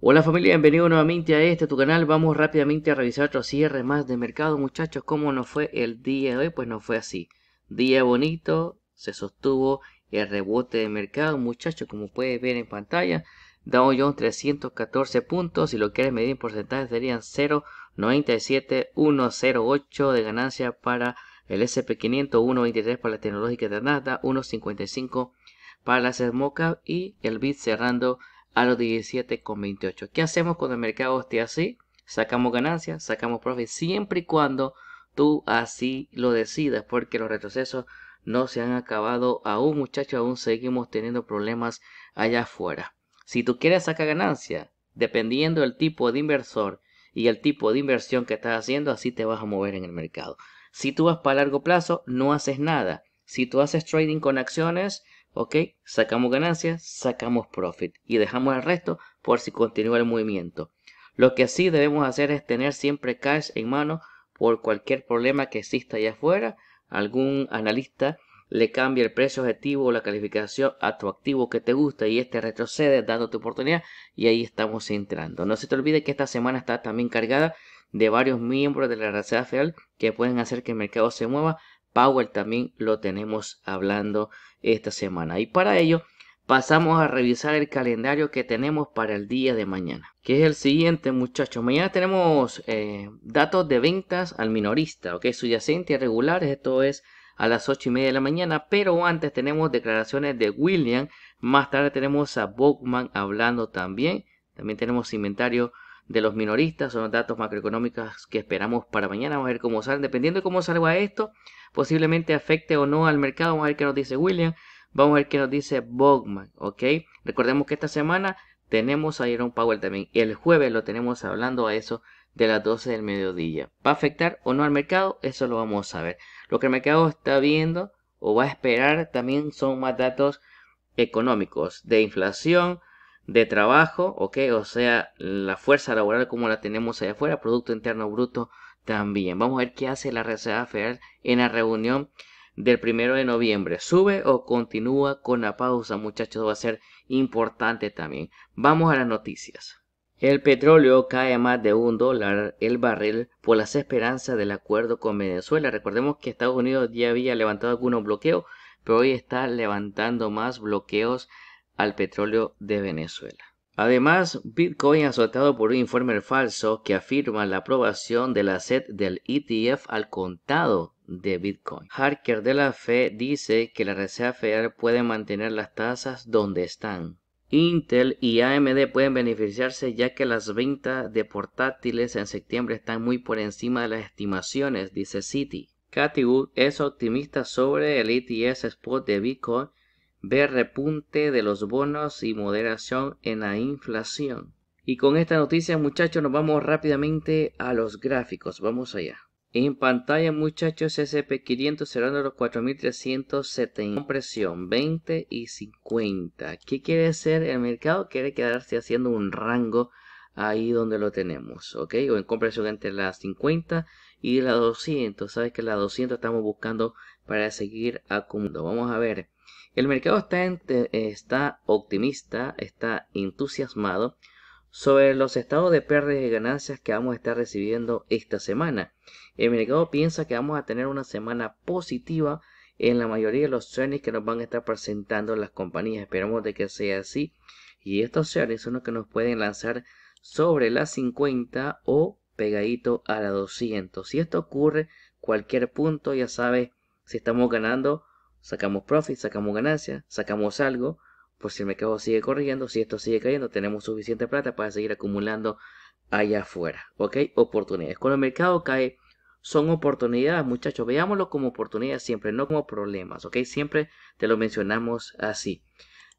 Hola familia, bienvenido nuevamente a este tu canal. Vamos rápidamente a revisar otro cierre más de mercado, muchachos. ¿Cómo nos fue el día de hoy? Pues no fue así. Día bonito, se sostuvo el rebote de mercado, muchachos, como puedes ver en pantalla. Dow trescientos 314 puntos, si lo quieres medir en porcentaje serían 0.97108 de ganancia para el SP500, 1.23 para la tecnológica de 1.55 para la Smocap y el BIT cerrando a los 17,28. ¿Qué hacemos cuando el mercado esté así? Sacamos ganancias, sacamos profit, siempre y cuando tú así lo decidas, porque los retrocesos no se han acabado aún, muchachos, aún seguimos teniendo problemas allá afuera. Si tú quieres sacar ganancia, dependiendo del tipo de inversor y el tipo de inversión que estás haciendo, así te vas a mover en el mercado. Si tú vas para largo plazo, no haces nada. Si tú haces trading con acciones, ¿ok? Sacamos ganancias, sacamos profit y dejamos el resto por si continúa el movimiento. Lo que sí debemos hacer es tener siempre cash en mano por cualquier problema que exista allá afuera. Algún analista le cambia el precio objetivo o la calificación a tu activo que te gusta y este retrocede dándote oportunidad y ahí estamos entrando. No se te olvide que esta semana está también cargada de varios miembros de la Reserva Federal que pueden hacer que el mercado se mueva Power también lo tenemos hablando esta semana. Y para ello pasamos a revisar el calendario que tenemos para el día de mañana. Que es el siguiente muchachos. Mañana tenemos eh, datos de ventas al minorista. Ok, subyacente y regulares. Esto es a las ocho y media de la mañana. Pero antes tenemos declaraciones de William. Más tarde tenemos a Bogman hablando también. También tenemos inventario de los minoristas, son los datos macroeconómicos que esperamos para mañana, vamos a ver cómo salen, dependiendo de cómo salga esto, posiblemente afecte o no al mercado, vamos a ver qué nos dice William, vamos a ver qué nos dice Bogman, ¿ok? Recordemos que esta semana tenemos a Jerome Powell también, Y el jueves lo tenemos hablando a eso de las 12 del mediodía. ¿Va a afectar o no al mercado? Eso lo vamos a ver. Lo que el mercado está viendo o va a esperar también son más datos económicos de inflación, de trabajo, ¿ok? O sea, la fuerza laboral como la tenemos allá afuera, Producto Interno Bruto también. Vamos a ver qué hace la Reserva Federal en la reunión del primero de noviembre. ¿Sube o continúa con la pausa, muchachos? Va a ser importante también. Vamos a las noticias. El petróleo cae más de un dólar el barril por las esperanzas del acuerdo con Venezuela. Recordemos que Estados Unidos ya había levantado algunos bloqueos, pero hoy está levantando más bloqueos al petróleo de Venezuela. Además, Bitcoin azotado por un informe falso que afirma la aprobación de la SED del ETF al contado de Bitcoin. Harker de la Fe dice que la Reserva Federal puede mantener las tasas donde están. Intel y AMD pueden beneficiarse ya que las ventas de portátiles en septiembre están muy por encima de las estimaciones, dice Citi. Katy Wood es optimista sobre el ETF Spot de Bitcoin ver repunte de los bonos y moderación en la inflación. Y con esta noticia, muchachos, nos vamos rápidamente a los gráficos. Vamos allá. En pantalla, muchachos, SP500 cerrando los 4.370. Compresión 20 y 50. ¿Qué quiere hacer el mercado? Quiere quedarse haciendo un rango ahí donde lo tenemos, ¿ok? O en compresión entre las 50 y la 200. Sabes que la 200 estamos buscando para seguir acumulando. Vamos a ver el mercado está, está optimista, está entusiasmado sobre los estados de pérdidas y ganancias que vamos a estar recibiendo esta semana. El mercado piensa que vamos a tener una semana positiva en la mayoría de los earnings que nos van a estar presentando las compañías. Esperamos de que sea así. Y estos earnings son los que nos pueden lanzar sobre las 50 o pegadito a la 200. Si esto ocurre, cualquier punto, ya sabes si estamos ganando sacamos profit, sacamos ganancia, sacamos algo, por pues si el mercado sigue corriendo si esto sigue cayendo, tenemos suficiente plata para seguir acumulando allá afuera, ¿ok? Oportunidades. Cuando el mercado cae, son oportunidades, muchachos, veámoslo como oportunidades siempre, no como problemas, ¿ok? Siempre te lo mencionamos así.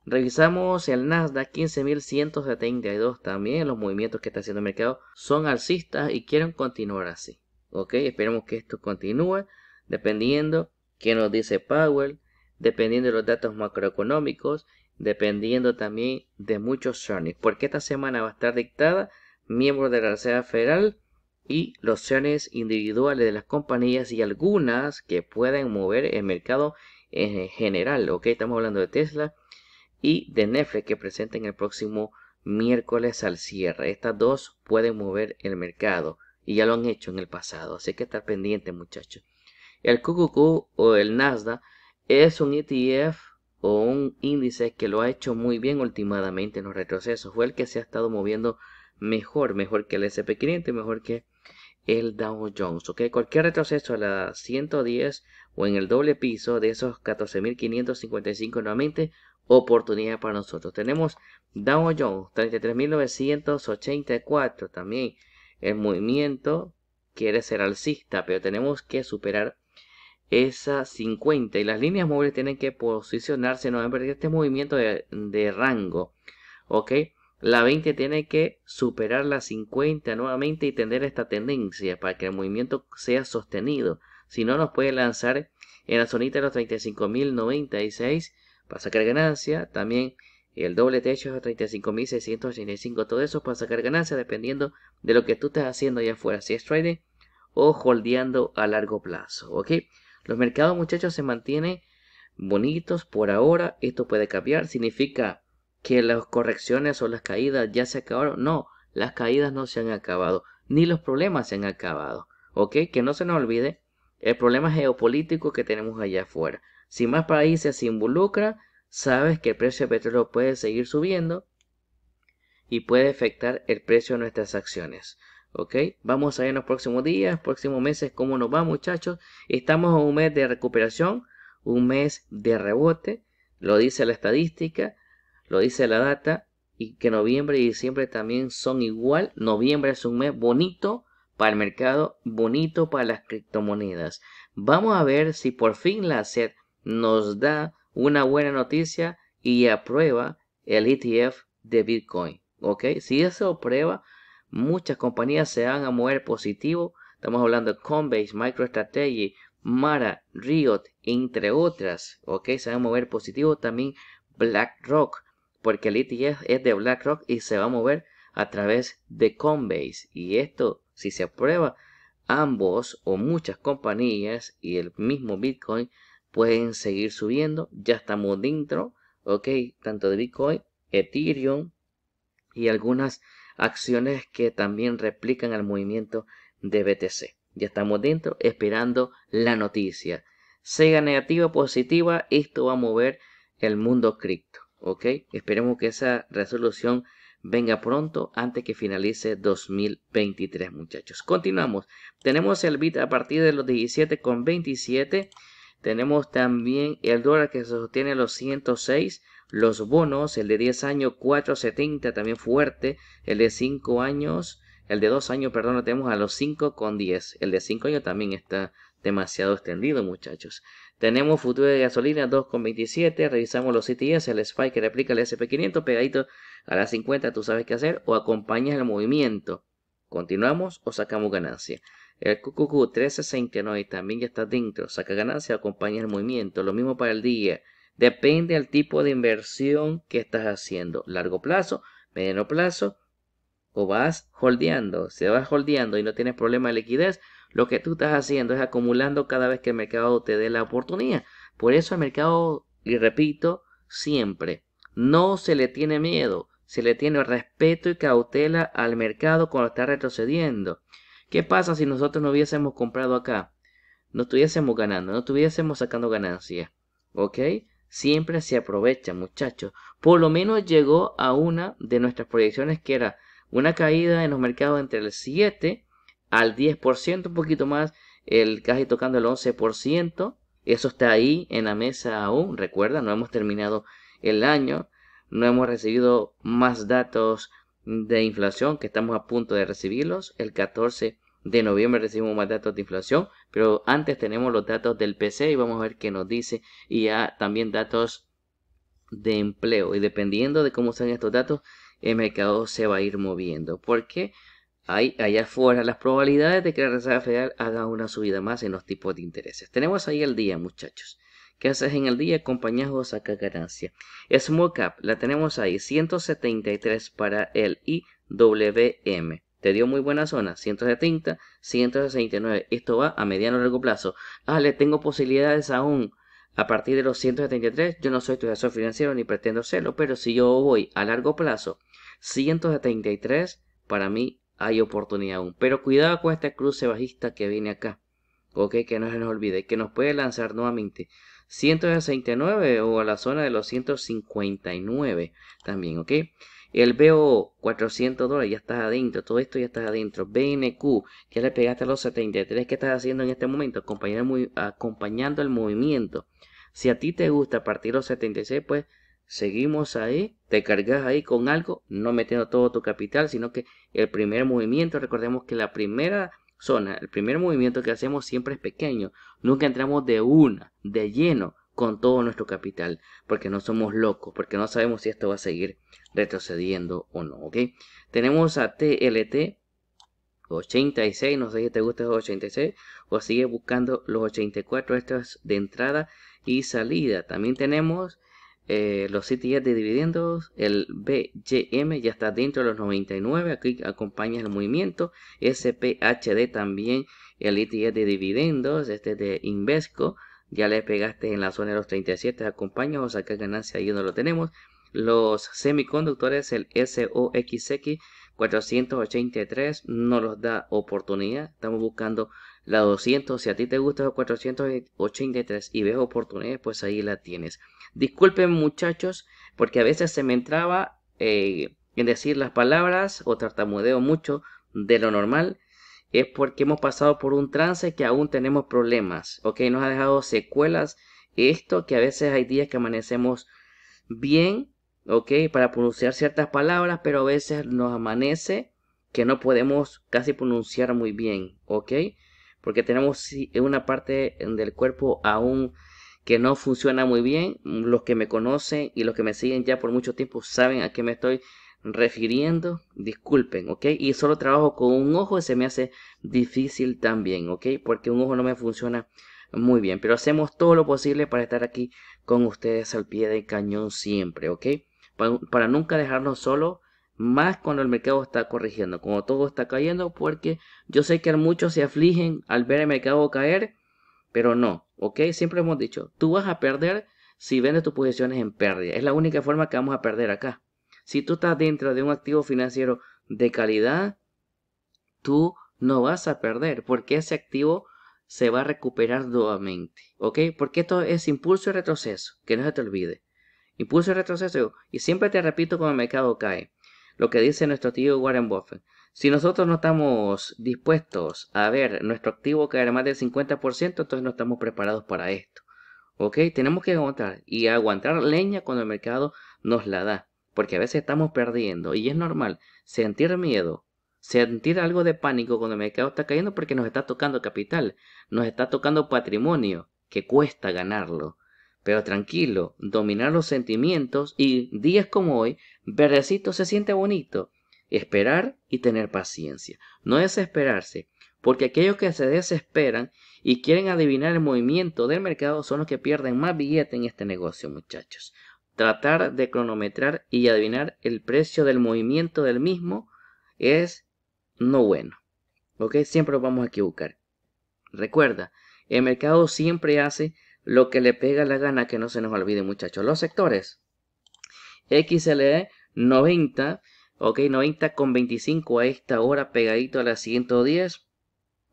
Revisamos el Nasdaq 15.172 también, los movimientos que está haciendo el mercado son alcistas y quieren continuar así, ¿ok? Esperemos que esto continúe dependiendo que nos dice Powell, dependiendo de los datos macroeconómicos, dependiendo también de muchos earnings, porque esta semana va a estar dictada miembros de la Reserva Federal y los earnings individuales de las compañías y algunas que pueden mover el mercado en general, ok, estamos hablando de Tesla y de Netflix que presenten el próximo miércoles al cierre. Estas dos pueden mover el mercado y ya lo han hecho en el pasado, así que estar pendiente muchachos. El QQQ o el Nasdaq es un ETF o un índice que lo ha hecho muy bien últimamente en los retrocesos. Fue el que se ha estado moviendo mejor, mejor que el SP500 mejor que el Dow Jones. Cualquier retroceso a la 110 o en el doble piso de esos 14.555 nuevamente, oportunidad para nosotros. Tenemos Dow Jones 33.984 también. El movimiento quiere ser alcista, pero tenemos que superar esa 50 y las líneas móviles tienen que posicionarse no este movimiento de, rango ok la 20 tiene que superar la 50 nuevamente y tener esta tendencia para que el movimiento sea sostenido si no nos puede lanzar en la zonita de los 35.096 para sacar ganancia también el doble techo es 35.685 todo eso para sacar ganancia dependiendo de lo que tú estés haciendo allá afuera si es trading o holdeando a largo plazo ok los mercados, muchachos, se mantienen bonitos por ahora. Esto puede cambiar. ¿Significa que las correcciones o las caídas ya se acabaron? No, las caídas no se han acabado, ni los problemas se han acabado. ¿Ok? Que no se nos olvide el problema geopolítico que tenemos allá afuera. Si más países se involucran, sabes que el precio del petróleo puede seguir subiendo y puede afectar el precio de nuestras acciones. ¿Ok? Vamos a ver en los próximos días, próximos meses, cómo nos va muchachos. Estamos en un mes de recuperación, un mes de rebote, lo dice la estadística, lo dice la data, y que noviembre y diciembre también son igual. Noviembre es un mes bonito para el mercado, bonito para las criptomonedas. Vamos a ver si por fin la SED nos da una buena noticia y aprueba el ETF de Bitcoin. ¿Ok? Si eso aprueba Muchas compañías se van a mover positivo. Estamos hablando de Coinbase, MicroStrategy, Mara, Riot, entre otras. Ok, se van a mover positivo también BlackRock, porque el ETF es de BlackRock y se va a mover a través de Coinbase. Y esto, si se aprueba, ambos o muchas compañías y el mismo Bitcoin pueden seguir subiendo. Ya estamos dentro, ok, tanto de Bitcoin, Ethereum y algunas acciones que también replican al movimiento de BTC. Ya estamos dentro esperando la noticia. Sea negativa o positiva, esto va a mover el mundo cripto. ¿Ok? Esperemos que esa resolución venga pronto antes que finalice 2023, muchachos. Continuamos. Tenemos el bit a partir de los 17,27. Tenemos también el dólar que se sostiene a los 106. Los bonos, el de 10 años 4,70 también fuerte, el de 5 años, el de 2 años, perdón, lo tenemos a los 5,10. El de 5 años también está demasiado extendido, muchachos. Tenemos futuro de gasolina 2,27. Revisamos los CTS, el spike que replica el SP500 pegadito a las 50. Tú sabes qué hacer o acompañas el movimiento. Continuamos o sacamos ganancia. El QQQ 369 también ya está dentro. Saca ganancia, acompaña el movimiento. Lo mismo para el día. Depende del tipo de inversión que estás haciendo. Largo plazo, mediano plazo o vas holdeando. Si vas holdeando y no tienes problema de liquidez, lo que tú estás haciendo es acumulando cada vez que el mercado te dé la oportunidad. Por eso el mercado, y repito, siempre, no se le tiene miedo, se le tiene respeto y cautela al mercado cuando está retrocediendo. ¿Qué pasa si nosotros no hubiésemos comprado acá? No estuviésemos ganando, no estuviésemos sacando ganancias. ¿Ok? Siempre se aprovecha, muchachos. Por lo menos llegó a una de nuestras proyecciones que era una caída en los mercados entre el 7 al 10%, un poquito más, el casi tocando el 11%. Eso está ahí en la mesa aún. Recuerda, no hemos terminado el año, no hemos recibido más datos de inflación que estamos a punto de recibirlos. El 14 de noviembre recibimos más datos de inflación, pero antes tenemos los datos del PC y vamos a ver qué nos dice y ya también datos de empleo y dependiendo de cómo sean estos datos el mercado se va a ir moviendo porque hay allá afuera las probabilidades de que la Reserva Federal haga una subida más en los tipos de intereses. Tenemos ahí el día muchachos. ¿Qué haces en el día? Compañías o saca ganancia. Small Cap, la tenemos ahí, 173 para el IWM. Te dio muy buena zona, 170, 169. Esto va a mediano o largo plazo. Ah, le tengo posibilidades aún. A partir de los 173, yo no soy tu asesor financiero ni pretendo serlo, pero si yo voy a largo plazo, 173, para mí hay oportunidad aún. Pero cuidado con esta cruce bajista que viene acá. Ok, que no se nos olvide, que nos puede lanzar nuevamente 169 o a la zona de los 159 también, ok. El BO, 400 dólares, ya estás adentro. Todo esto ya estás adentro. BNQ, ya le pegaste a los 73 ¿qué estás haciendo en este momento, acompañando el movimiento. Si a ti te gusta partir los 76, pues seguimos ahí, te cargas ahí con algo, no metiendo todo tu capital, sino que el primer movimiento, recordemos que la primera zona, el primer movimiento que hacemos siempre es pequeño, nunca entramos de una, de lleno, con todo nuestro capital, porque no somos locos, porque no sabemos si esto va a seguir retrocediendo o no, ¿ok? Tenemos a TLT 86, no sé si te gusta los 86, o sigue buscando los 84, estos de entrada y salida. También tenemos eh, los CTS de dividendos, el BGM ya está dentro de los 99, aquí acompaña el movimiento, SPHD también, el ETF de dividendos, este de Invesco, ya le pegaste en la zona de los 37, acompaña a saca ganancia, ahí no lo tenemos. Los semiconductores, el SOXX 483 no los da oportunidad. Estamos buscando la 200. Si a ti te gusta los 483 y ves oportunidades, pues ahí la tienes. Disculpen muchachos, porque a veces se me entraba eh, en decir las palabras o tartamudeo mucho de lo normal es porque hemos pasado por un trance que aún tenemos problemas, ¿ok? Nos ha dejado secuelas esto, que a veces hay días que amanecemos bien, ¿ok? Para pronunciar ciertas palabras, pero a veces nos amanece que no podemos casi pronunciar muy bien, ¿ok? Porque tenemos una parte del cuerpo aún que no funciona muy bien. Los que me conocen y los que me siguen ya por mucho tiempo saben a qué me estoy refiriendo, disculpen, ¿ok? Y solo trabajo con un ojo, y se me hace difícil también, ¿ok? Porque un ojo no me funciona muy bien, pero hacemos todo lo posible para estar aquí con ustedes al pie del cañón siempre, ¿ok? Para, nunca dejarnos solo, más cuando el mercado está corrigiendo, cuando todo está cayendo, porque yo sé que muchos se afligen al ver el mercado caer, pero no, ¿ok? Siempre hemos dicho, tú vas a perder si vendes tus posiciones en pérdida. Es la única forma que vamos a perder acá. Si tú estás dentro de un activo financiero de calidad, tú no vas a perder porque ese activo se va a recuperar nuevamente. ¿Ok? Porque esto es impulso y retroceso, que no se te olvide. Impulso y retroceso. Y siempre te repito cuando el mercado cae, lo que dice nuestro tío Warren Buffett. Si nosotros no estamos dispuestos a ver nuestro activo caer más del 50%, entonces no estamos preparados para esto. ¿Ok? Tenemos que aguantar y aguantar leña cuando el mercado nos la da porque a veces estamos perdiendo y es normal sentir miedo, sentir algo de pánico cuando el mercado está cayendo porque nos está tocando capital, nos está tocando patrimonio, que cuesta ganarlo. Pero tranquilo, dominar los sentimientos y días como hoy, verdecito se siente bonito. Esperar y tener paciencia. No desesperarse, porque aquellos que se desesperan y quieren adivinar el movimiento del mercado son los que pierden más billete en este negocio, muchachos. Tratar de cronometrar y adivinar el precio del movimiento del mismo es no bueno. ¿Ok? Siempre vamos a equivocar. Recuerda, el mercado siempre hace lo que le pega la gana, que no se nos olvide muchachos. Los sectores. XLE 90, ok, 90 con 25 a esta hora pegadito a las 110.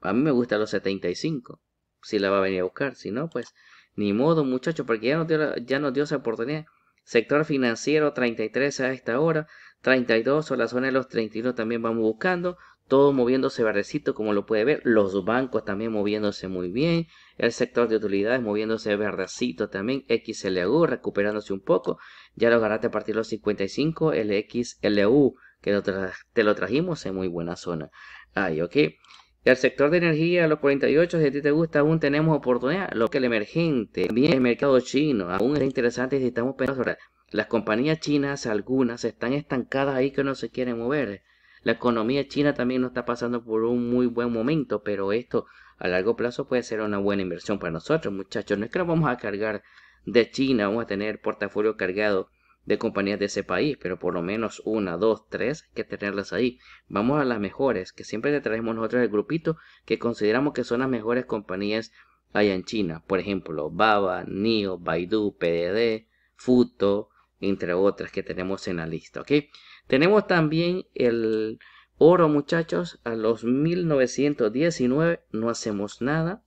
A mí me gusta los 75. Si la va a venir a buscar, si no, pues ni modo muchachos, porque ya no dio, ya nos dio esa oportunidad sector financiero 33 a esta hora, 32 o la zona de los 31 también vamos buscando, todo moviéndose verdecito como lo puede ver, los bancos también moviéndose muy bien, el sector de utilidades moviéndose verdecito también, XLU recuperándose un poco, ya lo agarraste a partir de los 55, el XLU que te lo trajimos en muy buena zona. Ahí, ok. El sector de energía, los 48, si a ti te gusta, aún tenemos oportunidad. Lo que el emergente, también el mercado chino, aún es interesante si estamos pensando las compañías chinas, algunas, están estancadas ahí que no se quieren mover. La economía china también no está pasando por un muy buen momento, pero esto a largo plazo puede ser una buena inversión para nosotros, muchachos. No es que nos vamos a cargar de China, vamos a tener portafolio cargado de compañías de ese país, pero por lo menos una, dos, tres, que tenerlas ahí. Vamos a las mejores, que siempre le traemos nosotros el grupito que consideramos que son las mejores compañías allá en China. Por ejemplo, Baba, NIO, Baidu, PDD, Futo, entre otras que tenemos en la lista, ¿ok? Tenemos también el oro, muchachos, a los 1919 no hacemos nada.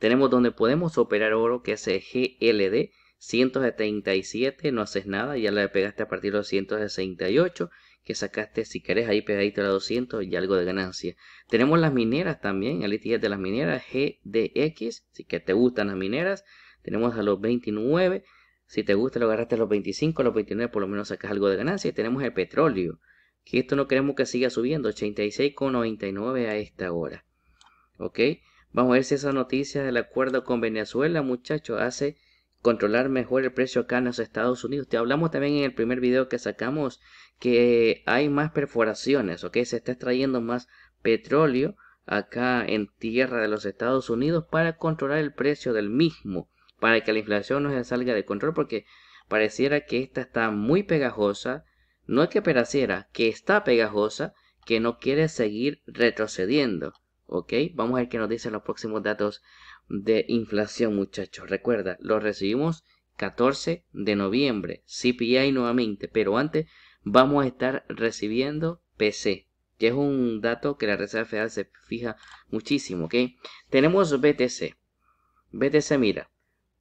Tenemos donde podemos operar oro, que es el GLD, 177 no haces nada, ya le pegaste a partir de los 168 que sacaste, si querés, ahí pegadito a la 200 y algo de ganancia. Tenemos las mineras también, el ETF de las mineras GDX, si que te gustan las mineras, tenemos a los 29, si te gusta lo agarraste a los 25, a los 29 por lo menos sacas algo de ganancia y tenemos el petróleo, que esto no queremos que siga subiendo, 86,99 a esta hora. ¿Ok? Vamos a ver si esa noticia del acuerdo con Venezuela, muchachos, hace controlar mejor el precio acá en los Estados Unidos. Te hablamos también en el primer video que sacamos que hay más perforaciones, ¿ok? Se está extrayendo más petróleo acá en tierra de los Estados Unidos para controlar el precio del mismo, para que la inflación no se salga de control, porque pareciera que esta está muy pegajosa, no es que pareciera, que está pegajosa, que no quiere seguir retrocediendo, ¿ok? Vamos a ver qué nos dicen los próximos datos de inflación, muchachos. Recuerda, lo recibimos 14 de noviembre, CPI nuevamente, pero antes vamos a estar recibiendo PC, que es un dato que la Reserva Federal se fija muchísimo, ¿ok? Tenemos BTC. BTC, mira,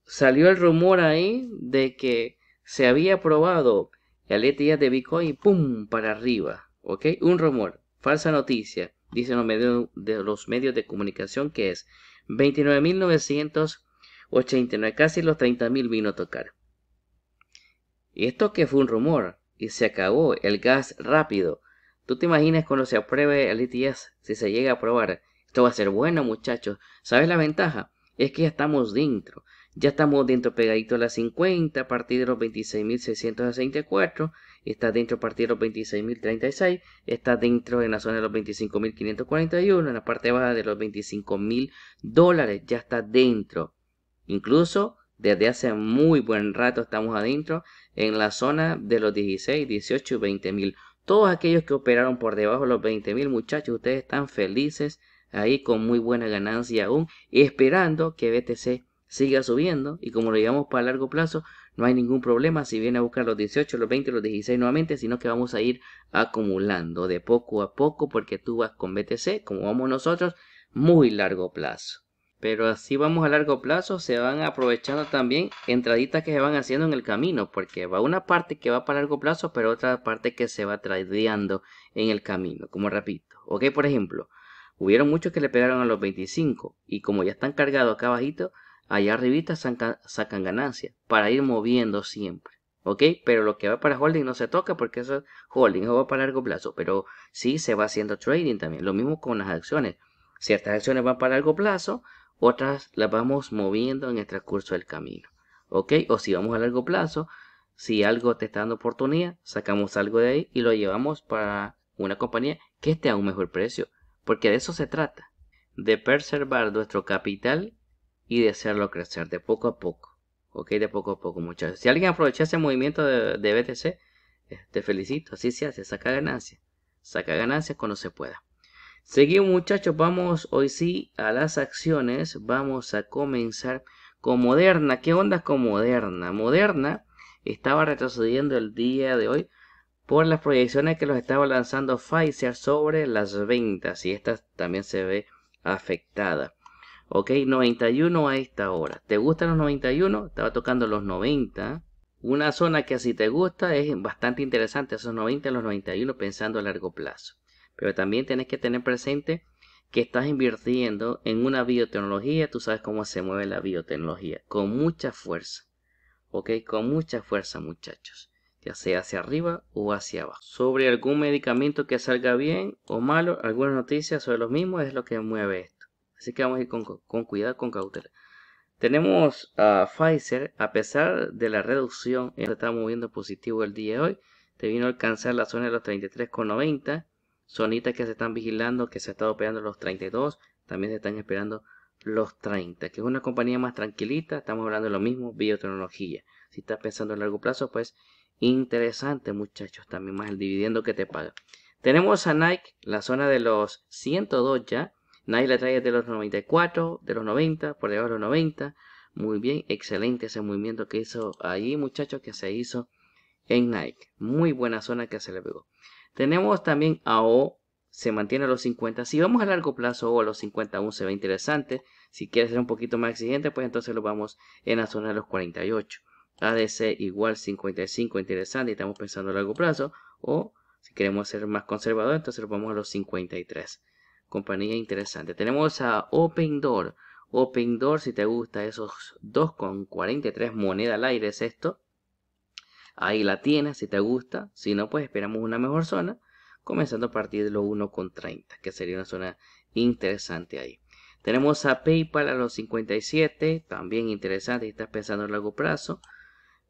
salió el rumor ahí de que se había aprobado el ETIA de Bitcoin, ¡pum!, para arriba, ¿ok? Un rumor, falsa noticia, dicen los medios de comunicación que es 29.989, casi los 30.000 vino a tocar. Y esto que fue un rumor, y se acabó el gas rápido. ¿Tú te imaginas cuando se apruebe el ETS, si se llega a aprobar? Esto va a ser bueno, muchachos. ¿Sabes la ventaja? Es que ya estamos dentro. Ya estamos dentro pegadito a las 50, a partir de los 26.664 está dentro a partir de los 26.036, está dentro en la zona de los 25.541, en la parte baja de los 25.000 dólares, ya está dentro. Incluso desde hace muy buen rato estamos adentro en la zona de los 16, 18 y 20.000 Todos aquellos que operaron por debajo de los 20.000 muchachos, ustedes están felices ahí con muy buena ganancia aún, esperando que BTC siga subiendo y como lo llevamos para largo plazo, no hay ningún problema si viene a buscar los 18, los 20, los 16 nuevamente, sino que vamos a ir acumulando de poco a poco porque tú vas con BTC, como vamos nosotros, muy largo plazo. Pero así vamos a largo plazo, se van aprovechando también entraditas que se van haciendo en el camino, porque va una parte que va para largo plazo, pero otra parte que se va tradeando en el camino, como repito. Ok, por ejemplo, hubieron muchos que le pegaron a los 25 y como ya están cargados acá abajito, allá arribita sacan, ganancias para ir moviendo siempre. ¿Ok? Pero lo que va para holding no se toca porque eso es holding, o va para largo plazo. Pero sí se va haciendo trading también. Lo mismo con las acciones. Ciertas acciones van para largo plazo, otras las vamos moviendo en el transcurso del camino. ¿Ok? O si vamos a largo plazo, si algo te está dando oportunidad, sacamos algo de ahí y lo llevamos para una compañía que esté a un mejor precio. Porque de eso se trata. De preservar nuestro capital y de hacerlo crecer de poco a poco. Ok, de poco a poco, muchachos. Si alguien aprovecha ese movimiento de, BTC, eh, te felicito. Así se hace, saca ganancias. Saca ganancias cuando se pueda. Seguimos, muchachos. Vamos hoy sí a las acciones. Vamos a comenzar con Moderna. ¿Qué onda con Moderna? Moderna estaba retrocediendo el día de hoy por las proyecciones que los estaba lanzando Pfizer sobre las ventas y esta también se ve afectada. Ok, 91 a esta hora. ¿Te gustan los 91? Estaba tocando los 90. Una zona que así te gusta es bastante interesante, esos 90 a los 91 pensando a largo plazo. Pero también tienes que tener presente que estás invirtiendo en una biotecnología, tú sabes cómo se mueve la biotecnología, con mucha fuerza. ¿Ok? Con mucha fuerza, muchachos. Ya sea hacia arriba o hacia abajo. Sobre algún medicamento que salga bien o malo, algunas noticias sobre los mismos es lo que mueve esto. Así que vamos a ir con, cuidado, con cautela. Tenemos a Pfizer, a pesar de la reducción, se está moviendo positivo el día de hoy. Te vino a alcanzar la zona de los 33,90. Zonita que se están vigilando, que se está operando los 32. También se están esperando los 30, que es una compañía más tranquilita, estamos hablando de lo mismo, biotecnología. Si estás pensando en largo plazo, pues interesante muchachos, también más el dividendo que te paga. Tenemos a Nike, la zona de los 102 ya, Nike la trae de los 94, de los 90, por debajo de los 90. Muy bien, excelente ese movimiento que hizo ahí, muchachos, que se hizo en Nike. Muy buena zona que se le pegó. Tenemos también a O, se mantiene a los 50. Si vamos a largo plazo, O a los 51 se ve interesante. Si quieres ser un poquito más exigente, pues entonces lo vamos en la zona de los 48. ADC igual 55, interesante, y estamos pensando a largo plazo. O si queremos ser más conservadores, entonces lo vamos a los 53 compañía interesante. Tenemos a Open Door. Open Door, si te gusta esos 2,43 moneda al aire es esto. Ahí la tienes, si te gusta. Si no, pues esperamos una mejor zona. Comenzando a partir de los 1,30, que sería una zona interesante ahí. Tenemos a PayPal a los 57, también interesante si estás pensando en largo plazo.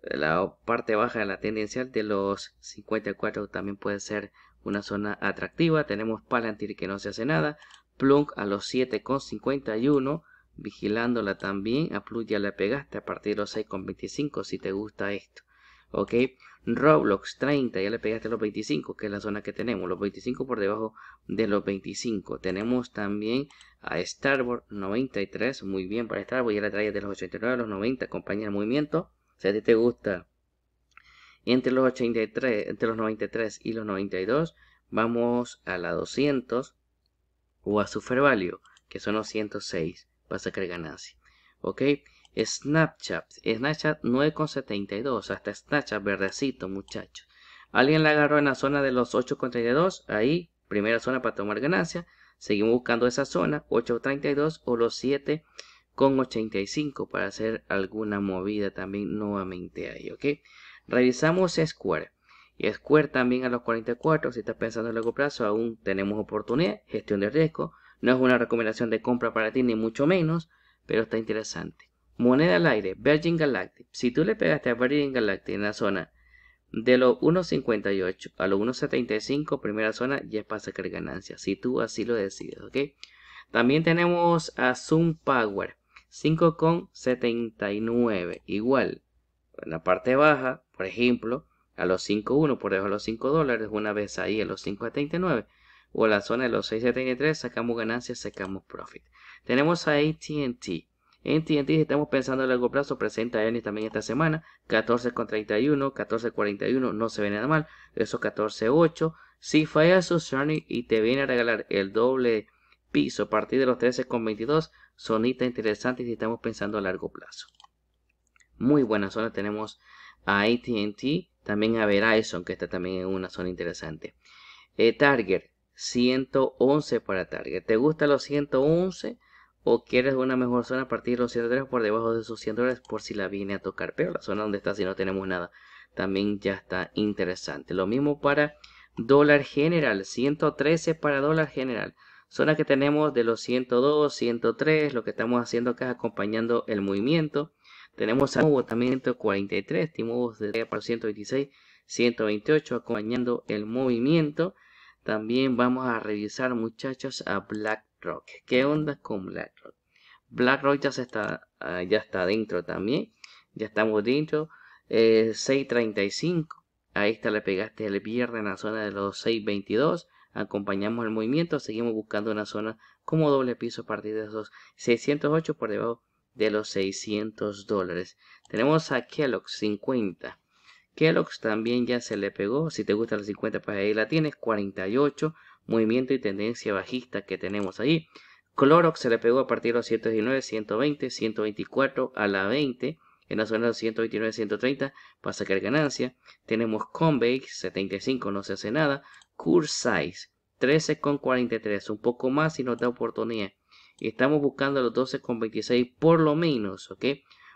La parte baja de la tendencia de los 54 también puede ser una zona atractiva. Tenemos Palantir que no se hace nada. Plunk a los 7,51. Vigilándola también. A Plunk ya le pegaste a partir de los 6,25 si te gusta esto. ¿ok? Roblox 30, ya le pegaste a los 25, que es la zona que tenemos, los 25 por debajo de los 25. Tenemos también a Starboard 93, muy bien para Starboard, ya la traía de los 89 a los 90, compañía de movimiento. Si a ti te gusta entre los, los 93 y los 92 vamos a la 200 o a su value, que son los 106 para sacar ganancia. ¿Ok? Snapchat, Snapchat 9,72, hasta Snapchat verdecito muchachos. Alguien la agarró en la zona de los 8,32, ahí, primera zona para tomar ganancia. Seguimos buscando esa zona, 8,32 o los 7,85 para hacer alguna movida también nuevamente ahí, ¿ok? Revisamos Square. Y Square también a los 44, si estás pensando a largo plazo, aún tenemos oportunidad, gestión de riesgo. No es una recomendación de compra para ti, ni mucho menos, pero está interesante. Moneda al aire, Virgin Galactic. Si tú le pegaste a Virgin Galactic en la zona de los 1.58 a los 1.75, primera zona, ya es para sacar ganancias, si tú así lo decides, ¿ok? También tenemos a Zoom Power, 5.79, igual, en la parte baja, por ejemplo, a los 5.1 por debajo de los 5 dólares, una vez ahí a los 5.79 o la zona de los 6.73 sacamos ganancias, sacamos profit. Tenemos a ATT. ATT, si estamos pensando a largo plazo, presenta Ernie también esta semana, 14.31, 14.41, no se ve nada mal, eso 14.8. Si falla su journey y te viene a regalar el doble piso a partir de los 13.22, sonita interesante si estamos pensando a largo plazo. Muy buena zona tenemos a ATT, también a Verizon, que está también en una zona interesante. Eh, Target, 111 para Target. ¿Te gusta los 111? ¿O quieres una mejor zona a partir de los 103 por debajo de esos 100 dólares por si la viene a tocar? Pero la zona donde está, si no tenemos nada, también ya está interesante. Lo mismo para dólar general, 113 para dólar general. Zona que tenemos de los 102, 103, lo que estamos haciendo acá es acompañando el movimiento. Tenemos a un 43, Timovo de 3 126, 128 acompañando el movimiento. También vamos a revisar muchachos a BlackRock. ¿Qué onda con BlackRock? BlackRock ya, está, ah, ya está dentro también. Ya estamos dentro. 6.35. Eh, ahí esta le pegaste el viernes en la zona de los 6.22. Acompañamos el movimiento. Seguimos buscando una zona como doble piso a partir de esos 608 por debajo de los 600 dólares. Tenemos a Kellogg's 50. Kellogg's también ya se le pegó. Si te gusta la 50, pues ahí la tienes. 48. Movimiento y tendencia bajista que tenemos ahí. Clorox se le pegó a partir de los 119, 120, 124 a la 20. En la zona de los 129, 130 para sacar ganancia. Tenemos Convey 75, no se hace nada. Cursize 13,43, un poco más y nos da oportunidad estamos buscando los 12,26 por lo menos, ¿ok?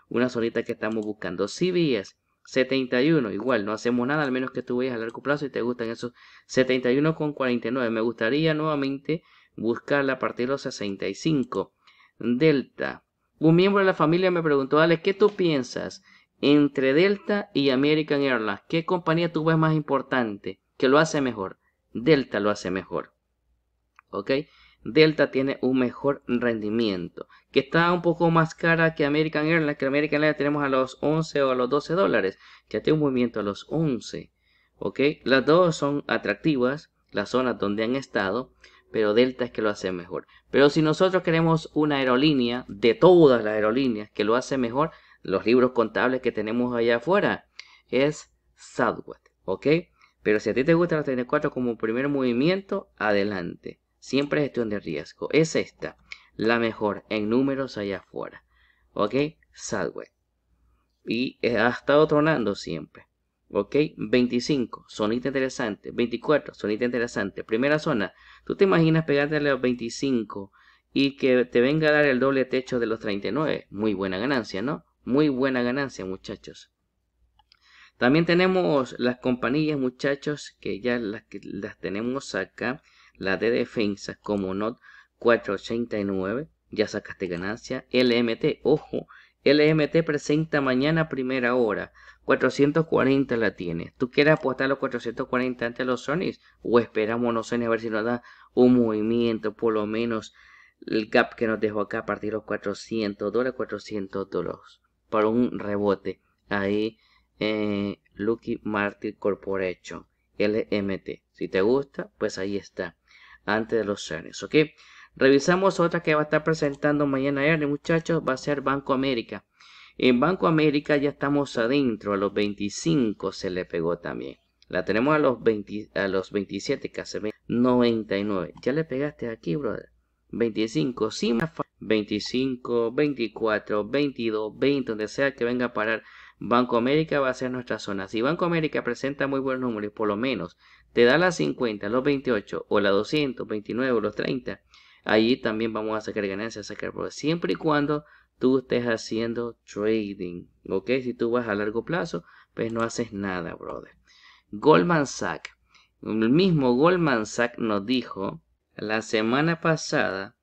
Una solita que estamos buscando. CBS, 71, igual, no hacemos nada, al menos que tú vayas a largo plazo y te gustan esos 71,49. Me gustaría nuevamente buscarla a partir de los 65. Delta. Un miembro de la familia me preguntó, Ale, ¿qué tú piensas entre Delta y American Airlines? ¿Qué compañía tú ves más importante? que lo hace mejor. Delta lo hace mejor. ¿Ok? Delta tiene un mejor rendimiento, que está un poco más cara que American Airlines, que American Airlines tenemos a los 11 o a los 12 dólares, ya tiene un movimiento a los 11, ¿ok? Las dos son atractivas, las zonas donde han estado, pero Delta es que lo hace mejor. Pero si nosotros queremos una aerolínea, de todas las aerolíneas, que lo hace mejor, los libros contables que tenemos allá afuera, es Southwest, ¿ok? Pero si a ti te la TN4 como primer movimiento, adelante. Siempre gestión de riesgo. Es esta, la mejor en números allá afuera. ¿Ok? Sadweb. Y eh, ha estado tronando siempre. ¿Ok? 25, sonita interesante. 24, sonita interesante. Primera zona, tú te imaginas pegarte a los 25 y que te venga a dar el doble techo de los 39. Muy buena ganancia, ¿no? Muy buena ganancia, muchachos. También tenemos las compañías, muchachos, que ya las, las tenemos acá la de defensa como NOT 489, ya sacaste ganancia, LMT, ojo, LMT presenta mañana primera hora, 440 la tiene. ¿Tú quieres apostar los 440 ante los Sony, ¿O esperamos los a ver si nos da un movimiento, por lo menos el gap que nos dejó acá a partir de los 400 dólares, 400 dólares, para un rebote? Ahí, eh, Lucky Martyr Corporation, LMT. Si te gusta, pues ahí está antes de los cernes, ¿ok? Revisamos otra que va a estar presentando mañana ayer, muchachos, va a ser Banco América. En Banco América ya estamos adentro, a los 25 se le pegó también. La tenemos a los, 20, a los 27, casi 99. Ya le pegaste aquí, brother. 25, sin 25, 24, 22, 20, donde sea que venga a parar. Banco América va a ser nuestra zona. Si Banco América presenta muy buenos números, por lo menos te da las 50, los 28 o la 200, 29 o los 30, allí también vamos a sacar ganancias, sacar siempre y cuando tú estés haciendo trading, ¿ok? Si tú vas a largo plazo, pues no haces nada, brother. Goldman Sachs, el mismo Goldman Sachs nos dijo la semana pasada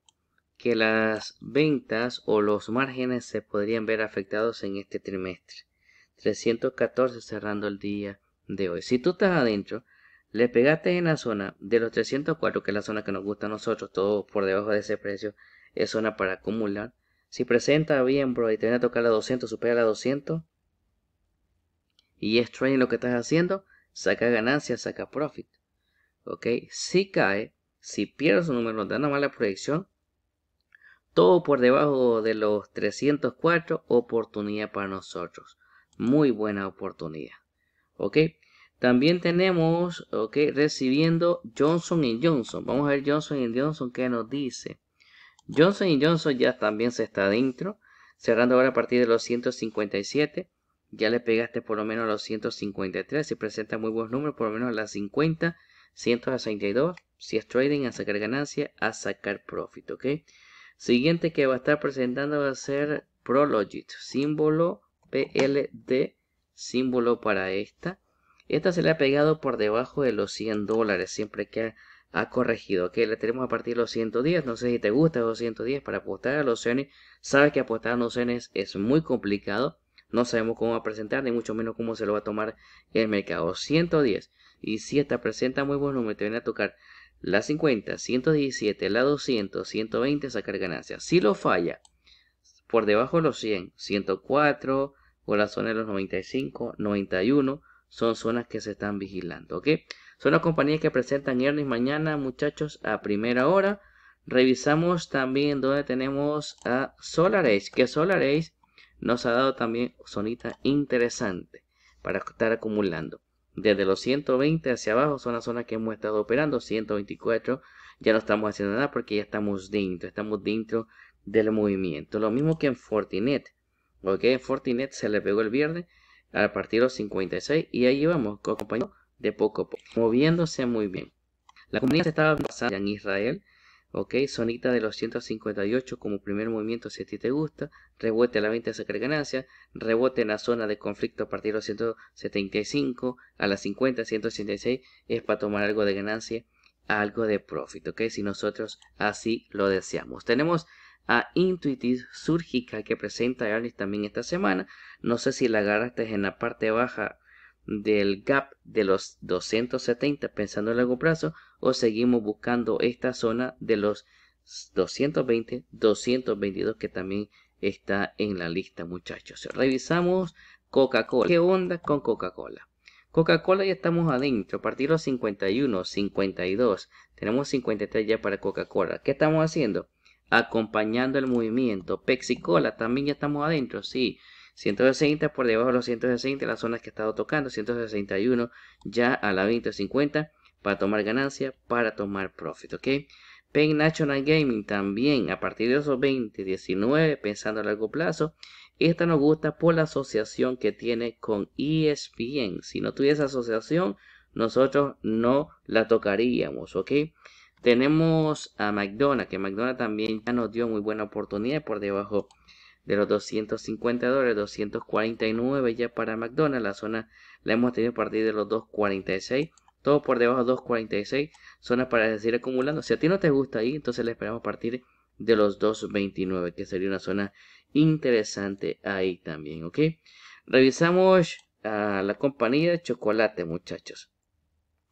que las ventas o los márgenes se podrían ver afectados en este trimestre. 314 cerrando el día de hoy. Si tú estás adentro, le pegaste en la zona de los 304, que es la zona que nos gusta a nosotros, todo por debajo de ese precio, es zona para acumular. Si presenta bien, bro, y te viene a tocar la 200, supera la 200, y es lo que estás haciendo, saca ganancias, saca profit. ¿Ok? Si cae, si pierde su número, da una mala proyección, todo por debajo de los 304, oportunidad para nosotros muy buena oportunidad. ¿Ok? También tenemos, ok, recibiendo Johnson Johnson. Vamos a ver Johnson Johnson qué nos dice. Johnson Johnson ya también se está dentro. Cerrando ahora a partir de los 157. Ya le pegaste por lo menos a los 153. Si presenta muy buenos números, por lo menos a las 50, 162. Si es trading, a sacar ganancia, a sacar profit. ¿Ok? Siguiente que va a estar presentando va a ser Prologit. Símbolo PLD símbolo para esta. Esta se le ha pegado por debajo de los 100 dólares siempre que ha, corregido. Ok, la tenemos a partir de los 110. No sé si te gusta los 110 para apostar a los cenes. Sabes que apostar a los cenes es muy complicado. No sabemos cómo va a presentar, ni mucho menos cómo se lo va a tomar el mercado. 110. Y si esta presenta muy buen número, te viene a tocar la 50, 117, la 200, 120, sacar ganancias. Si lo falla, por debajo de los 100, 104, por de los 95, 91, son zonas que se están vigilando, ¿ok? Son las compañías que presentan earnings mañana, muchachos, a primera hora. Revisamos también donde tenemos a SolarAce, que SolarAce nos ha dado también zonita interesante para estar acumulando. Desde los 120 hacia abajo son las zonas que hemos estado operando, 124 ya no estamos haciendo nada porque ya estamos dentro, estamos dentro del movimiento. Lo mismo que en Fortinet, Ok, Fortinet se le pegó el viernes a de los 56 y ahí vamos, acompañado de poco a poco, moviéndose muy bien. La comunidad se estaba basada en Israel, ok, sonita de los 158 como primer movimiento si a ti te gusta, rebote a la 20 de sacar ganancia, rebote en la zona de conflicto a partir de los 175 a las 50, 186 es para tomar algo de ganancia, algo de profit, ok, si nosotros así lo deseamos. Tenemos a Intuitive Surgical que presenta Alice también esta semana. No sé si la agarraste en la parte baja del gap de los 270 pensando en largo plazo o seguimos buscando esta zona de los 220, 222 que también está en la lista muchachos. Revisamos Coca-Cola. ¿Qué onda con Coca-Cola? Coca-Cola ya estamos adentro, a partir de los 51, 52, tenemos 53 ya para Coca-Cola. ¿Qué estamos haciendo? acompañando el movimiento. cola también ya estamos adentro, sí. 160 por debajo de los 160, las zonas que he estado tocando, 161 ya a la 2050 para tomar ganancia, para tomar profit, ¿ok? Pen National Gaming también a partir de esos 20, 19, pensando a largo plazo. Esta nos gusta por la asociación que tiene con ESPN. Si no tuviese asociación, nosotros no la tocaríamos, ¿ok? Tenemos a McDonald's, que McDonald's también ya nos dio muy buena oportunidad por debajo de los 250 dólares, 249 ya para McDonald's. La zona la hemos tenido a partir de los 246, todo por debajo de 246, zona para seguir acumulando. Si a ti no te gusta ahí, entonces le esperamos a partir de los 229, que sería una zona interesante ahí también, ¿ok? Revisamos a la compañía de chocolate, muchachos,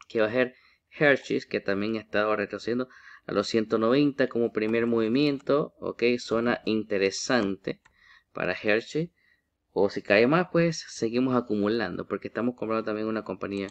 que va a ser Hershey's, que también ha estado retrocediendo a los 190 como primer movimiento, ok, zona interesante para Hershey. O si cae más, pues seguimos acumulando, porque estamos comprando también una compañía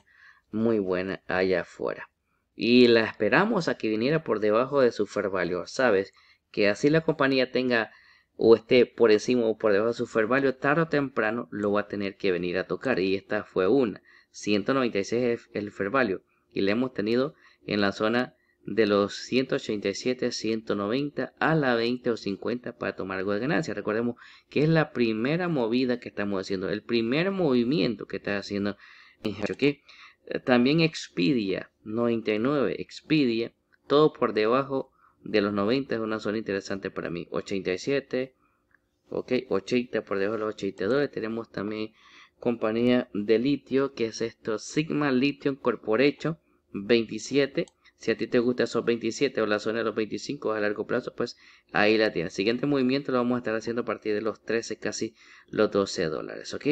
muy buena allá afuera. Y la esperamos a que viniera por debajo de su fair value, ¿sabes? Que así la compañía tenga o esté por encima o por debajo de su fair value, tarde o temprano lo va a tener que venir a tocar. Y esta fue una. 196 es el fair value y la hemos tenido en la zona de los 187, 190 a la 20 o 50 para tomar algo de ganancia. Recordemos que es la primera movida que estamos haciendo, el primer movimiento que está haciendo en eh, También Expedia, 99, Expedia, todo por debajo de los 90 es una zona interesante para mí. 87, ok, 80 por debajo de los 82. Tenemos también compañía de litio, que es esto, Sigma Lithium Corporation 27. Si a ti te gusta esos 27 o la zona de los 25 a largo plazo, pues ahí la tienes. Siguiente movimiento lo vamos a estar haciendo a partir de los 13, casi los 12 dólares, ¿ok?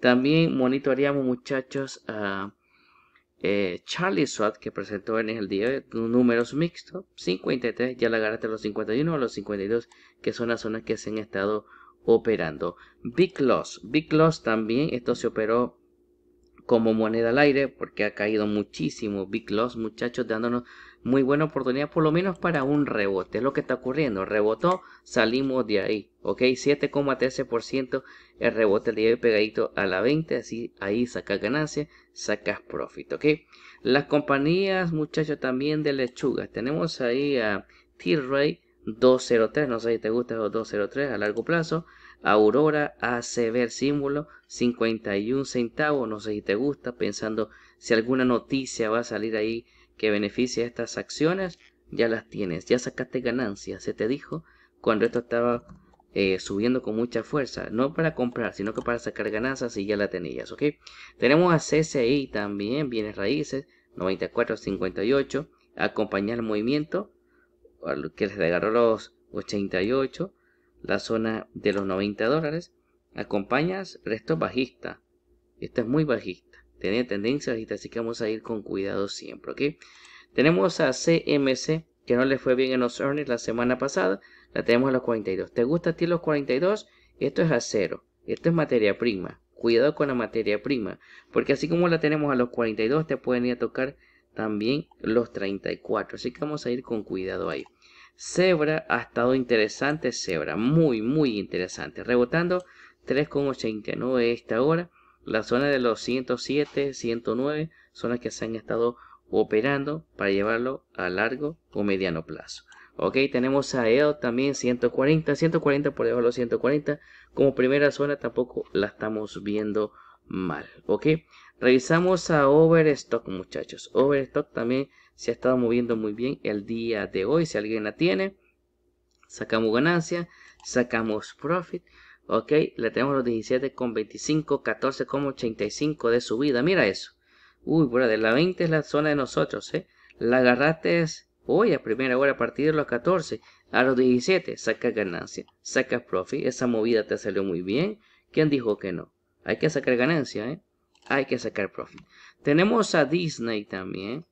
También monitoreamos, muchachos, a eh, Charlie Swat, que presentó en el día de números mixtos, 53, ya la agarraste los 51 o los 52, que son las zonas que se han estado operando. Big Loss. Big Loss también, esto se operó como moneda al aire porque ha caído muchísimo Big Loss, muchachos, dándonos muy buena oportunidad por lo menos para un rebote. Es lo que está ocurriendo. Rebotó, salimos de ahí. Ok, 7,13% el rebote el día pegadito a la 20. Así ahí sacas ganancia, sacas profit. Ok, las compañías, muchachos, también de lechugas. Tenemos ahí a T-Ray 203, no sé si te gusta 203 a largo plazo. Aurora ACB ver símbolo 51 centavos, no sé si te gusta, pensando si alguna noticia va a salir ahí que beneficie a estas acciones, ya las tienes, ya sacaste ganancias, se te dijo cuando esto estaba eh, subiendo con mucha fuerza, no para comprar, sino que para sacar ganancias Y ya la tenías, ¿ok? Tenemos a CCI también, bienes raíces, 94.58, acompañar el movimiento, que les agarró los 88, la zona de los 90 dólares, acompañas resto bajista. esto es muy bajista, tenía tendencia bajista, así que vamos a ir con cuidado siempre, ¿ok? Tenemos a CMC, que no le fue bien en los earnings la semana pasada, la tenemos a los 42. ¿Te gusta a ti los 42? Esto es acero, esto es materia prima. Cuidado con la materia prima, porque así como la tenemos a los 42, te pueden ir a tocar también los 34. Así que vamos a ir con cuidado ahí. Zebra ha estado interesante, Zebra, muy, muy interesante. Rebotando 3,89 esta hora. La zona de los 107, 109 son las que se han estado operando para llevarlo a largo o mediano plazo. Ok, tenemos a EO también 140, 140 por debajo de los 140. Como primera zona tampoco la estamos viendo mal. Ok, revisamos a Overstock muchachos. Overstock también se ha estado moviendo muy bien el día de hoy. Si alguien la tiene, sacamos ganancia, sacamos profit. Ok, le tenemos los Con 17,25, 14,85 de subida. Mira eso. Uy, de la 20 es la zona de nosotros, ¿eh? La agarraste hoy a primera hora a partir de los 14. A los 17 Saca ganancia, sacas profit. Esa movida te salió muy bien. ¿Quién dijo que no? Hay que sacar ganancia, ¿eh? Hay que sacar profit. Tenemos a Disney también.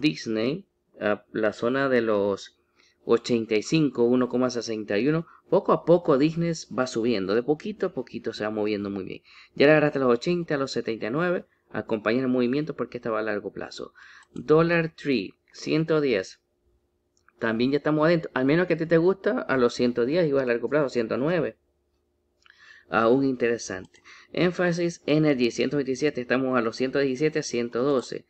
Disney, a la zona de los 85, 1,61. Poco a poco Disney va subiendo, de poquito a poquito se va moviendo muy bien. Ya le agarraste a los 80, a los 79, Acompañar el movimiento porque estaba a largo plazo. Dollar Tree, 110. También ya estamos adentro, al menos que a ti te gusta, a los 110 igual a largo plazo, 109. Aún interesante. Énfasis Energy, 127, estamos a los 117, 112.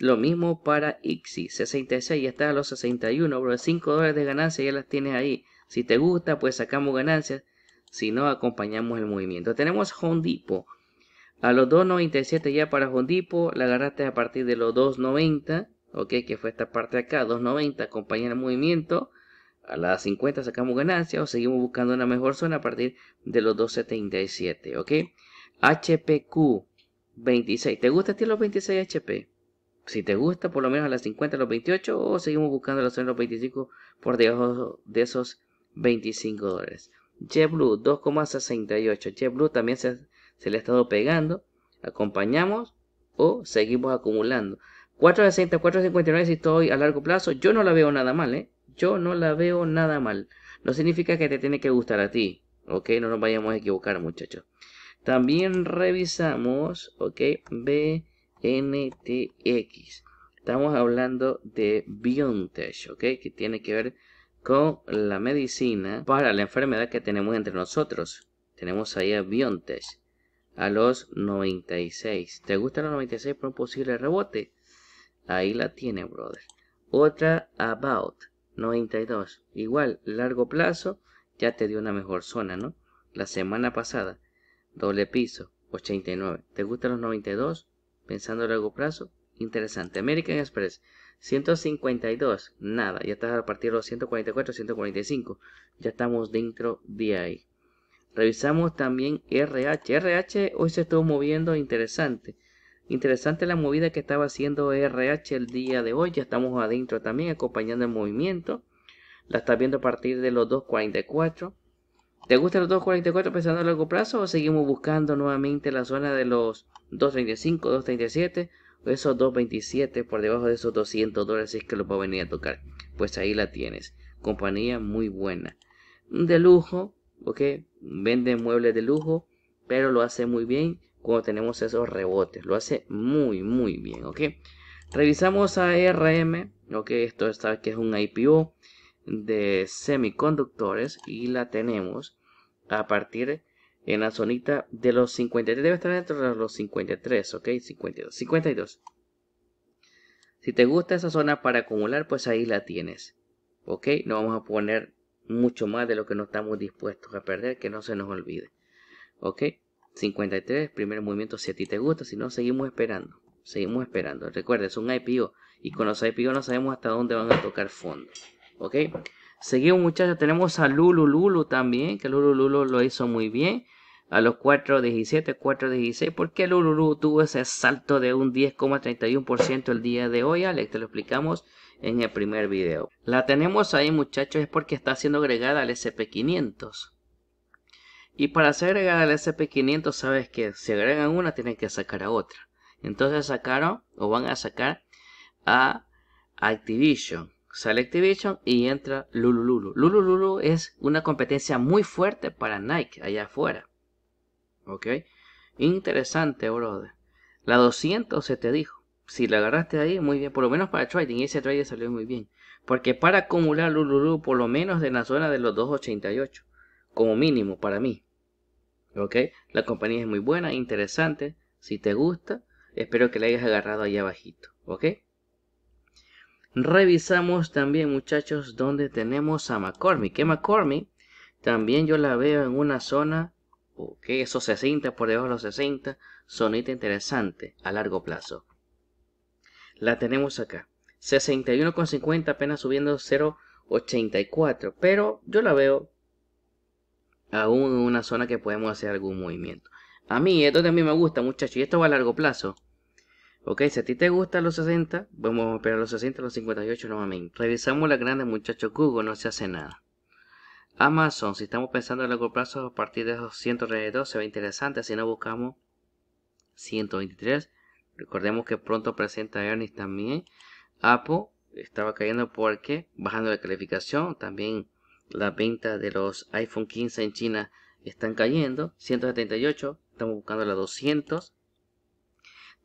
Lo mismo para Ixi 66 ya está a los 61, bro. 5 dólares de ganancia ya las tienes ahí. Si te gusta, pues sacamos ganancias. Si no, acompañamos el movimiento. Tenemos Hondipo. A los 2.97 ya para Hondipo, la agarraste a partir de los 2.90, ok, que fue esta parte acá, 2.90, acompaña el movimiento. A las 50 sacamos ganancias o seguimos buscando una mejor zona a partir de los 2.77, ok. HPQ 26, ¿te gusta a los 26 HP? si te gusta, por lo menos a las 50, a los 28, o seguimos buscando la los 25 por debajo de esos 25 dólares. JetBlue 2,68. JetBlue también se, se, le ha estado pegando. Acompañamos o seguimos acumulando. 4,60, 4,59 si estoy a largo plazo. Yo no la veo nada mal, ¿eh? Yo no la veo nada mal. No significa que te tiene que gustar a ti. ¿Ok? No nos vayamos a equivocar, muchachos. También revisamos, ¿ok? B. NTX. Estamos hablando de BioNTech, ¿ok? Que tiene que ver con la medicina para la enfermedad que tenemos entre nosotros. Tenemos ahí a BioNTech a los 96. ¿Te gustan los 96 por un posible rebote? Ahí la tiene, brother. Otra About 92. Igual, largo plazo, ya te dio una mejor zona, ¿no? La semana pasada, doble piso, 89. ¿Te gustan los 92? Pensando a largo plazo. Interesante. American Express. 152. Nada. Ya está a partir de los 144, 145. Ya estamos dentro de ahí. Revisamos también RH. RH hoy se estuvo moviendo interesante. Interesante la movida que estaba haciendo RH el día de hoy. Ya estamos adentro también acompañando el movimiento. La está viendo a partir de los 2.44. ¿Te gustan los 2.44 pensando a largo plazo o seguimos buscando nuevamente la zona de los 2.35, 2.37 o esos 2.27 por debajo de esos 200 dólares si es que lo a venir a tocar? Pues ahí la tienes. Compañía muy buena. De lujo, ¿ok? Vende muebles de lujo, pero lo hace muy bien cuando tenemos esos rebotes. Lo hace muy, muy bien, ¿ok? Revisamos a RM, ¿ok? Esto está que es un IPO de semiconductores y la tenemos a partir en la zonita de los 53, debe estar dentro de los 53, ok, 52, 52. Si te gusta esa zona para acumular, pues ahí la tienes, ok, no vamos a poner mucho más de lo que no estamos dispuestos a perder, que no se nos olvide, ok, 53, primer movimiento, si a ti te gusta, si no, seguimos esperando, seguimos esperando, recuerda, es un IPO, y con los IPO no sabemos hasta dónde van a tocar fondo. ¿ok? Seguimos muchachos, tenemos a Lulu Lulu también, que Lulu Lulu lo hizo muy bien. A los 4.17, 4.16, ¿por qué Lulu Lulu tuvo ese salto de un 10,31% el día de hoy? Ale, te lo explicamos en el primer video. La tenemos ahí muchachos, es porque está siendo agregada al SP500. Y para ser agregada al SP500, sabes que si agregan una, tienen que sacar a otra. Entonces sacaron o van a sacar a Activision sale y entra Lulululu. Lulululu es una competencia muy fuerte para Nike allá afuera. ¿Ok? Interesante, brother. La 200 se te dijo. Si la agarraste ahí, muy bien. Por lo menos para trading. ese trading salió muy bien. Porque para acumular Lululu, por lo menos en la zona de los 288. Como mínimo para mí. ¿Ok? La compañía es muy buena, interesante. Si te gusta, espero que la hayas agarrado ahí abajito. ¿Ok? Revisamos también, muchachos, donde tenemos a McCormick. Que McCormick también yo la veo en una zona, ok, esos 60 por debajo de los 60, sonita interesante a largo plazo. La tenemos acá. 61,50 apenas subiendo 0,84. Pero yo la veo aún en una zona que podemos hacer algún movimiento. A mí, esto también me gusta, muchachos. Y esto va a largo plazo. Ok, si a ti te gustan los 60, vamos a esperar los 60 los 58 nuevamente. Revisamos la grande muchacho Google, no se hace nada. Amazon, si estamos pensando a largo plazo, a partir de los 132 se ve interesante, si no buscamos 123. Recordemos que pronto presenta Ernest también. Apple estaba cayendo porque bajando la calificación, también la venta de los iPhone 15 en China están cayendo, 178, estamos buscando la 200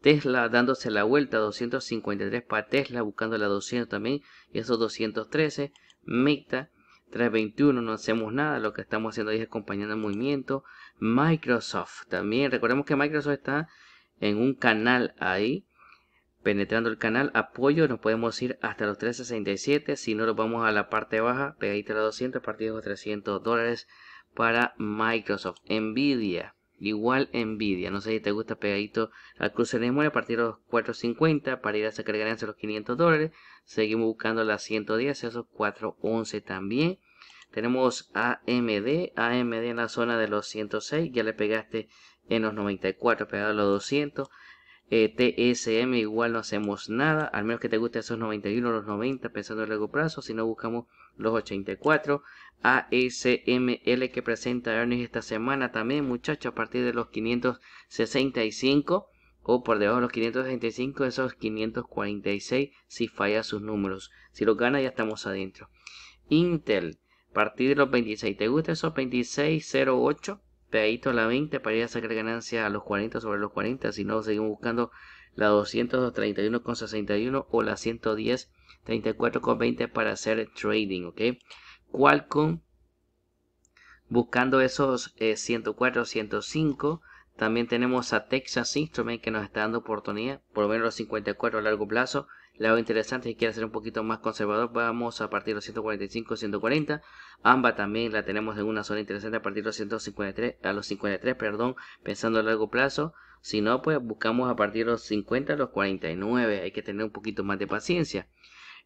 Tesla dándose la vuelta, 253 para Tesla, buscando la 200 también, y esos 213, Meta, 321, no hacemos nada, lo que estamos haciendo ahí es acompañando el movimiento, Microsoft también, recordemos que Microsoft está en un canal ahí, penetrando el canal, apoyo, nos podemos ir hasta los 367, si no lo vamos a la parte baja, pegadita a la 200, partidos de 300 dólares para Microsoft, Nvidia, igual envidia. No sé si te gusta pegadito al cruce de memoria a partir de los 450 para ir a sacar ganancias los 500 dólares. Seguimos buscando las 110, esos 411 también. Tenemos AMD, AMD en la zona de los 106, ya le pegaste en los 94, pegado a los 200. E TSM igual no hacemos nada, al menos que te guste esos 91 o los 90 pensando el largo plazo, si no buscamos los 84. ASML que presenta Earnings esta semana también muchachos a partir de los 565 o por debajo de los 565 esos 546 si falla sus números. Si los gana ya estamos adentro. Intel, a partir de los 26. ¿Te gusta esos 2608? la 20 para ir a sacar ganancia a los 40 sobre los 40. Si no, seguimos buscando la 231,61 o la 110, 34 20 para hacer trading, ¿ok? con buscando esos 104, eh, 105. También tenemos a Texas Instruments que nos está dando oportunidad, por lo menos los 54 a largo plazo. Lo interesante es que quiere ser un poquito más conservador, vamos a partir de los 145, 140. Amba también la tenemos en una zona interesante a partir de los 153, a los 53, perdón, pensando a largo plazo. Si no, pues buscamos a partir de los 50 a los 49. Hay que tener un poquito más de paciencia.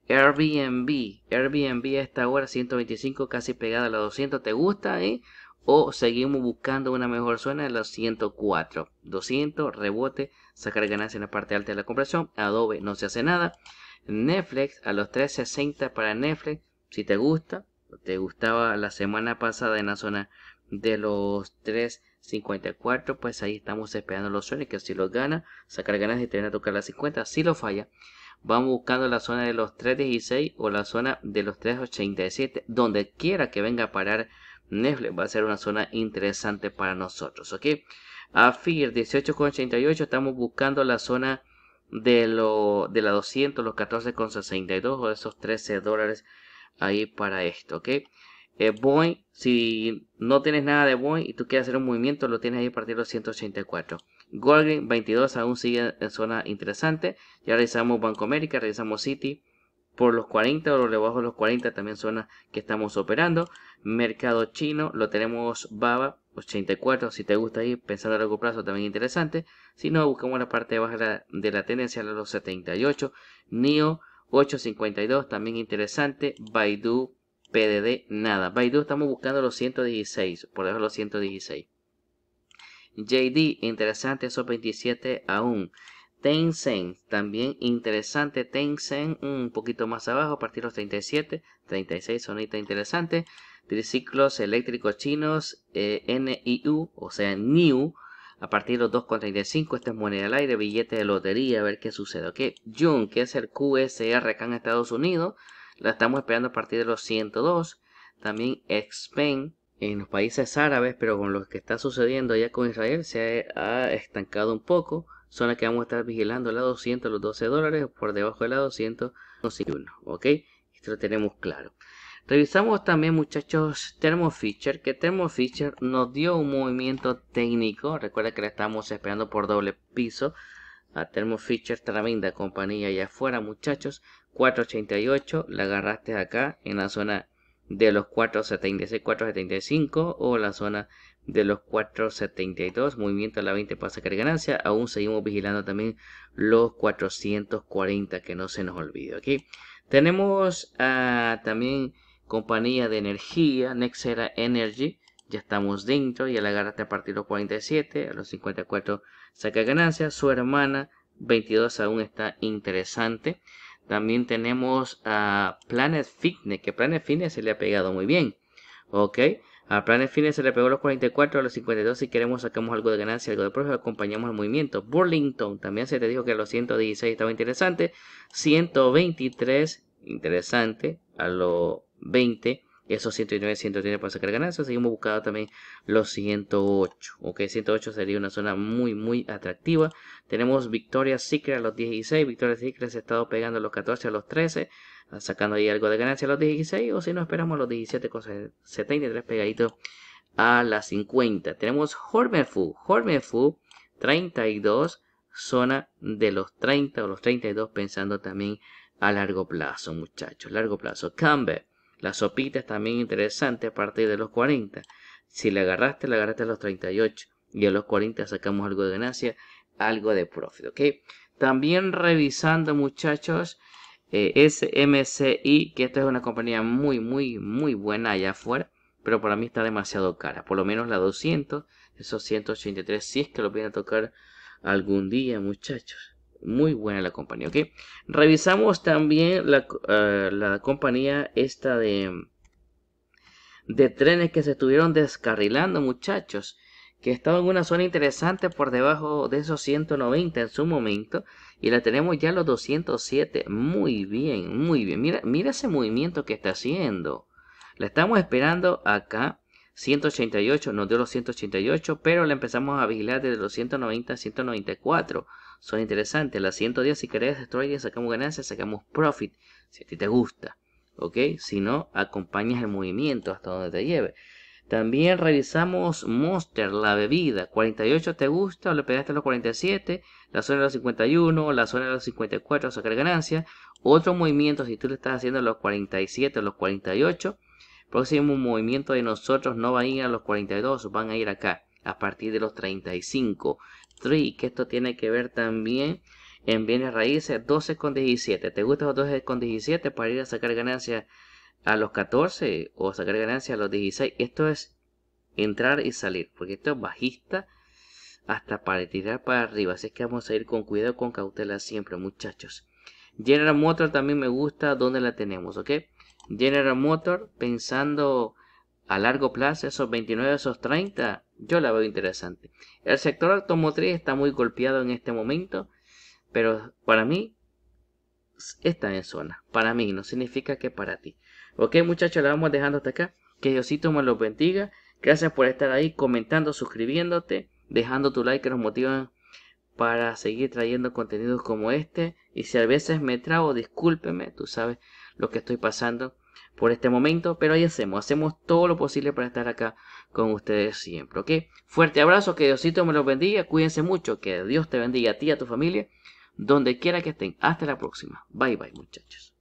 Airbnb. Airbnb a esta hora 125, casi pegada a los 200. ¿Te gusta? Eh? o seguimos buscando una mejor zona de los 104. 200, rebote, sacar ganancia en la parte alta de la compresión. Adobe no se hace nada. Netflix a los 360 para Netflix. Si te gusta, te gustaba la semana pasada en la zona de los 354, pues ahí estamos esperando los sueños que si los gana, sacar ganas y te viene a tocar las 50. Si lo falla, vamos buscando la zona de los 316 o la zona de los 387, donde quiera que venga a parar Netflix va a ser una zona interesante para nosotros, ¿ok? A FIR 18,88 estamos buscando la zona de, lo, de la 200, los 14,62 o esos 13 dólares ahí para esto, ¿ok? Eh, Boeing, si no tienes nada de Boeing y tú quieres hacer un movimiento, lo tienes ahí a partir de los 184. Golden 22 aún sigue en zona interesante. Ya realizamos Banco América, realizamos City, por los 40 o debajo de los 40 también las que estamos operando. Mercado chino lo tenemos BABA 84, si te gusta ir pensando a largo plazo también interesante. Si no, buscamos la parte de la, de la tendencia a los 78. NIO 852 también interesante. Baidu PDD nada. Baidu estamos buscando los 116, por debajo los 116. JD interesante esos 27 aún. Tencent, también interesante. Tencent, un poquito más abajo, a partir de los 37, 36, sonita interesante. Triciclos eléctricos chinos, eh, NIU, o sea, New a partir de los 2,35. Esta es moneda al aire, billete de lotería, a ver qué sucede. Ok, Jun, que es el QSR acá en Estados Unidos, la estamos esperando a partir de los 102. También Expen, en los países árabes, pero con lo que está sucediendo ya con Israel, se ha estancado un poco zona que vamos a estar vigilando la 200 los 12 dólares por debajo de la 251 ok esto lo tenemos claro revisamos también muchachos Thermo que Thermo nos dio un movimiento técnico recuerda que la estamos esperando por doble piso a Thermo tremenda compañía allá afuera muchachos 488 la agarraste acá en la zona de los 476 475 o la zona de los 472 movimiento a la 20 para sacar ganancia aún seguimos vigilando también los 440 que no se nos olvide aquí tenemos ah, también compañía de energía Nexera Energy ya estamos dentro y la agarrarte a partir de los 47 a los 54 saca ganancia su hermana 22 aún está interesante también tenemos a Planet Fitness que Planet Fitness se le ha pegado muy bien ok a planes fines se le pegó los 44 a los 52. Si queremos, sacamos algo de ganancia, algo de profe, acompañamos el movimiento. Burlington también se te dijo que a los 116 estaba interesante. 123, interesante. A los 20. Esos 109, 109 para sacar ganancias. Seguimos buscando también los 108. Ok, 108 sería una zona muy, muy atractiva. Tenemos Victoria Secret a los 16. Victoria Secret se ha estado pegando los 14, a los 13. Sacando ahí algo de ganancia a los 16. O si no, esperamos los 17 con 73 pegaditos a las 50. Tenemos Hormefu. Hormefu 32 zona de los 30 o los 32 pensando también a largo plazo, muchachos, largo plazo. Cumber la sopita es también interesante a partir de los 40. Si la agarraste, la agarraste a los 38 y a los 40 sacamos algo de ganancia, algo de profit, ¿ok? También revisando muchachos eh, SMCI, que esta es una compañía muy, muy, muy buena allá afuera, pero para mí está demasiado cara, por lo menos la 200, esos 183, si es que lo viene a tocar algún día muchachos muy buena la compañía, ¿ok? Revisamos también la, eh, la compañía esta de, de trenes que se estuvieron descarrilando, muchachos. Que estaba en una zona interesante por debajo de esos 190 en su momento. Y la tenemos ya a los 207. Muy bien, muy bien. Mira, mira ese movimiento que está haciendo. La estamos esperando acá. 188, nos dio los 188, pero la empezamos a vigilar desde los 190 a 194 son interesantes. Las 110, si querés y sacamos ganancias, sacamos profit, si a ti te gusta. ¿Ok? Si no, acompañas el movimiento hasta donde te lleve. También revisamos Monster, la bebida. 48 te gusta, o le pegaste a los 47, la zona de los 51, la zona de los 54, sacar ganancia. Otro movimiento, si tú le estás haciendo los 47 o los 48, próximo movimiento de nosotros no va a ir a los 42, van a ir acá, a partir de los 35 que esto tiene que ver también en bienes raíces, con 17 ¿Te gustan los 17 para ir a sacar ganancias a los 14 o sacar ganancia a los 16? Esto es entrar y salir, porque esto es bajista hasta para tirar para arriba. Así que vamos a ir con cuidado, con cautela siempre, muchachos. General Motor también me gusta donde la tenemos, ¿ok? General Motor, pensando a largo plazo, esos 29, esos 30, yo la veo interesante. El sector automotriz está muy golpeado en este momento, pero para mí está en zona. Para mí, no significa que para ti. Ok, muchachos, la vamos dejando hasta acá. Que Diosito me los bendiga. Gracias por estar ahí comentando, suscribiéndote, dejando tu like que nos motiva para seguir trayendo contenidos como este. Y si a veces me trago, discúlpeme, tú sabes lo que estoy pasando por este momento, pero ahí hacemos, hacemos todo lo posible para estar acá con ustedes siempre, ¿ok? Fuerte abrazo, que Diosito me los bendiga, cuídense mucho, que Dios te bendiga a ti y a tu familia, donde quiera que estén. Hasta la próxima. Bye bye muchachos.